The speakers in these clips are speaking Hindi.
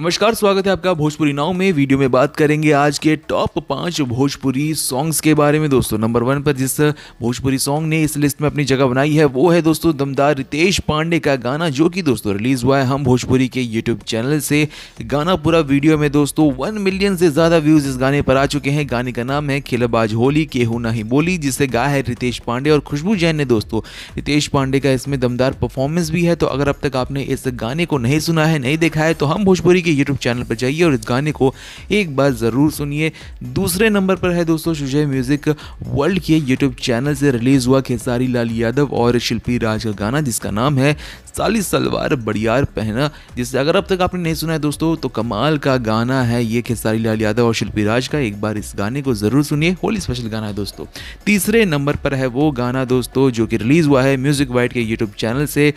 नमस्कार स्वागत है आपका भोजपुरी नाव में वीडियो में बात करेंगे आज के टॉप पाँच भोजपुरी सॉन्ग्स के बारे में दोस्तों नंबर वन पर जिस भोजपुरी सॉन्ग ने इस लिस्ट में अपनी जगह बनाई है वो है दोस्तों दमदार रितेश पांडे का गाना जो कि दोस्तों रिलीज़ हुआ है हम भोजपुरी के यूट्यूब चैनल से गाना पूरा वीडियो में दोस्तों वन मिलियन से ज़्यादा व्यूज़ इस गाने पर आ चुके हैं गाने का नाम है खिलबाज होली के ना ही बोली जिसे गाया है रितेश पांडे और खुशबू जैन ने दोस्तों रितेश पांडे का इसमें दमदार परफॉर्मेंस भी है तो अगर अब तक आपने इस गाने को नहीं सुना है नहीं देखा है तो हम भोजपुरी के यूट्यूब चैनल पर जाइए और इस गाने को एक बार ज़रूर सुनिए दूसरे नंबर पर है दोस्तों सुजय म्यूज़िक वर्ल्ड के यूट्यूब चैनल से रिलीज़ हुआ खेसारी लाल यादव और शिल्पी राज का गाना जिसका नाम है साली सलवार बड़ियार पहना जिससे अगर अब तक आपने नहीं सुना है दोस्तों तो कमाल का गाना है ये खेसारी लाल यादव और शिल्पी राज का एक बार इस गाने को ज़रूर सुनिए होली स्पेशल गाना है दोस्तों तीसरे नंबर पर है वो गाना दोस्तों जो कि रिलीज़ हुआ है म्यूज़िक वाइट के यूट्यूब चैनल से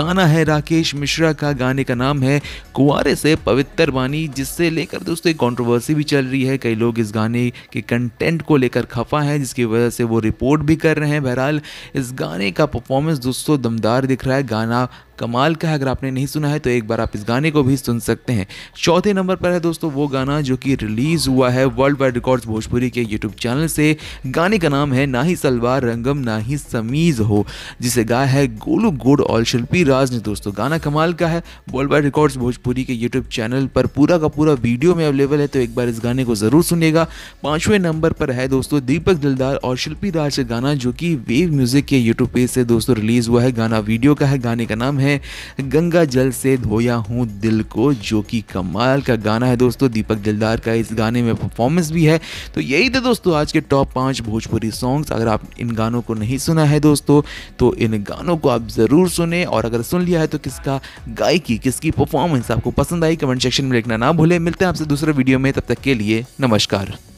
गाना है राकेश मिश्रा का गाने का नाम है कुंवारे से पवित्र वाणी जिससे लेकर दोस्तों एक कॉन्ट्रोवर्सी भी चल रही है कई लोग इस गाने के कंटेंट को लेकर खफा हैं जिसकी वजह से वो रिपोर्ट भी कर रहे हैं बहरहाल इस गाने का परफॉर्मेंस दोस्तों दमदार दिख रहा है गाना कमाल का है अगर आपने नहीं सुना है तो एक बार आप इस गाने को भी सुन सकते हैं चौथे नंबर पर है दोस्तों वो गाना जो कि रिलीज़ हुआ है वर्ल्ड वाइड रिकॉर्ड्स भोजपुरी के यूट्यूब चैनल से गाने का नाम है ना ही सलवार रंगम ना ही समीज़ हो जिसे गाया है गोलू गोड और शिल्पी राज ने दोस्तों गाना कमाल का है वर्ल्ड वाइड रिकॉर्ड्स भोजपुरी के यूट्यूब चैनल पर पूरा का पूरा वीडियो में अवेलेबल है तो एक बार इस गाने को ज़रूर सुनिएगा पाँचवें नंबर पर है दोस्तों दीपक दिलदार और शिल्पी राज का गाना जो कि वेव म्यूज़िक के यूट्यूब पेज से दोस्तों रिलीज़ हुआ है गाना वीडियो का है गाने का नाम है है गंगा जल से धोया हूँ दिल को जो कि कमाल का गाना है दोस्तों दीपक दिलदार का इस गाने में परफॉर्मेंस भी है तो यही थे दोस्तों आज के टॉप पाँच भोजपुरी सॉन्ग्स अगर आप इन गानों को नहीं सुना है दोस्तों तो इन गानों को आप ज़रूर सुने और अगर सुन लिया है तो किसका गायकी किसकी परफॉर्मेंस आपको पसंद आई कमेंट सेक्शन में लिखना ना भूलें मिलते हैं आपसे दूसरे वीडियो में तब तक के लिए नमस्कार